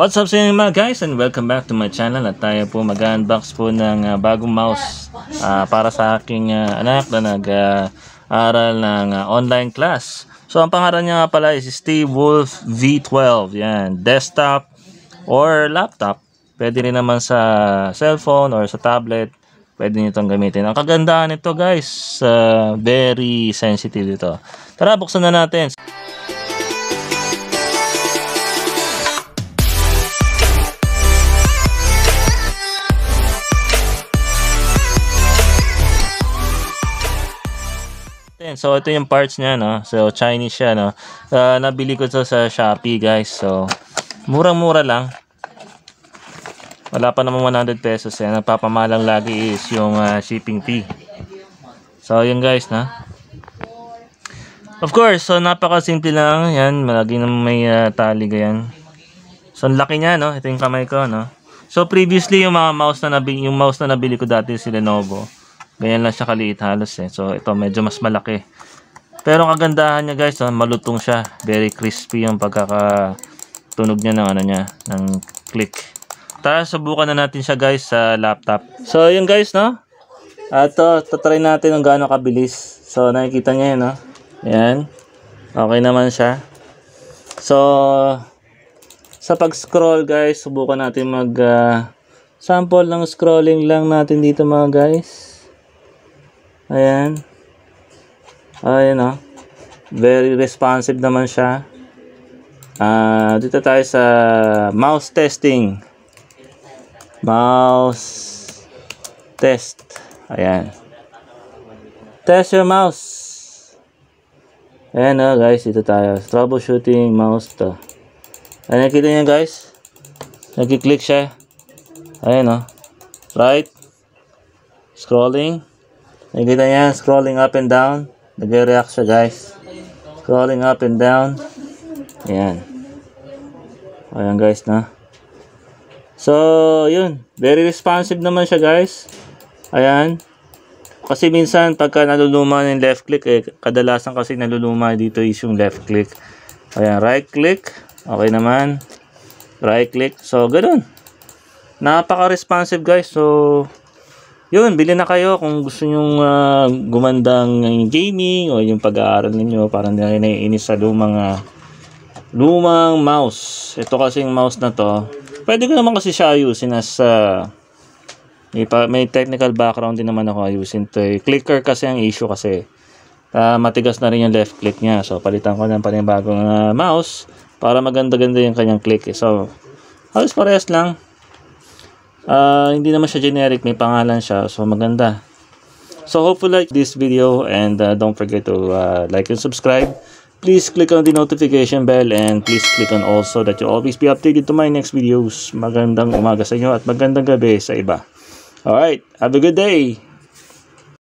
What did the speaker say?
What's up sa inyo mga guys and welcome back to my channel at tayo po mag-unbox po ng uh, bagong mouse uh, para sa aking uh, anak na nag-aaral uh, ng uh, online class. So ang pangalan niya nga pala is Steve Wolf V12. Yan, desktop or laptop. Pwede rin naman sa cellphone or sa tablet. Pwede nyo itong gamitin. Ang kagandahan nito guys, uh, very sensitive ito. Tara buksan na natin. natin. So, ito yung parts niya, no? So, Chinese siya, no? Uh, nabili ko to sa Shopee, guys. So, murang-mura lang. Wala pa naman 100 pesos. Eh. Nagpapamalang lagi is yung uh, shipping fee. So, yun guys, no? Of course, so napaka-simple lang. Yan, malagi na may uh, ah, taliga yan. So, ang laki niya, no? Ito yung kamay ko, no? So, previously, yung mga mouse na nabili, yung mouse na nabili ko dati si Lenovo Ganyan lang siya kaliit halos eh. So ito medyo mas malaki. Pero ang kagandahan niya guys, ah, malutong siya. Very crispy yung pagkakatunog niya ng ano niya, ng click. Tara subukan na natin siya guys sa laptop. So yun guys no. Ato, oh, tatry natin kung gaano kabilis. So nakikita niya yun no. Ayan. Okay naman siya. So sa pag-scroll guys, subukan natin mag uh, sample ng scrolling lang natin dito mga guys. Ayan. Ayan o. Oh. Very responsive naman siya. Uh, dito tayo sa mouse testing. Mouse test. Ayan. Test your mouse. Ayan o oh, guys. Dito tayo. Troubleshooting mouse to. Ayan nakita nyo guys. Nag-click siya. Ayan o. Oh. Right. Scrolling. Nakikita niya, scrolling up and down. Nagre-react siya, guys. Scrolling up and down. Ayan. Ayan, guys, na. So, yun. Very responsive naman siya, guys. Ayan. Kasi minsan, pagka naluluma ng left click, eh, kadalasan kasi naluluma dito is yung left click. Ayan, right click. Okay naman. Right click. So, ganun. Napaka-responsive, guys. So, yun, bili na kayo kung gusto nyong uh, gumandang gaming o yung pag-aaral ninyo para hindi na naiinis sa lumang uh, lumang mouse. Ito kasing mouse na to. Pwede ko naman kasi siya ayusin as uh, may, pa, may technical background din naman ako ayusin to. Eh. Clicker kasi ang issue kasi. Uh, matigas na rin yung left click niya. So palitan ko ng bagong uh, mouse para maganda-ganda yung kanyang click. Eh. So halos parehas lang. Uh, hindi naman siya generic, may pangalan siya. So maganda. So hopefully like this video and uh, don't forget to uh, like and subscribe. Please click on the notification bell and please click on also that you'll always be updated to my next videos. Magandang umaga sa inyo at magandang gabi sa iba. Alright, have a good day!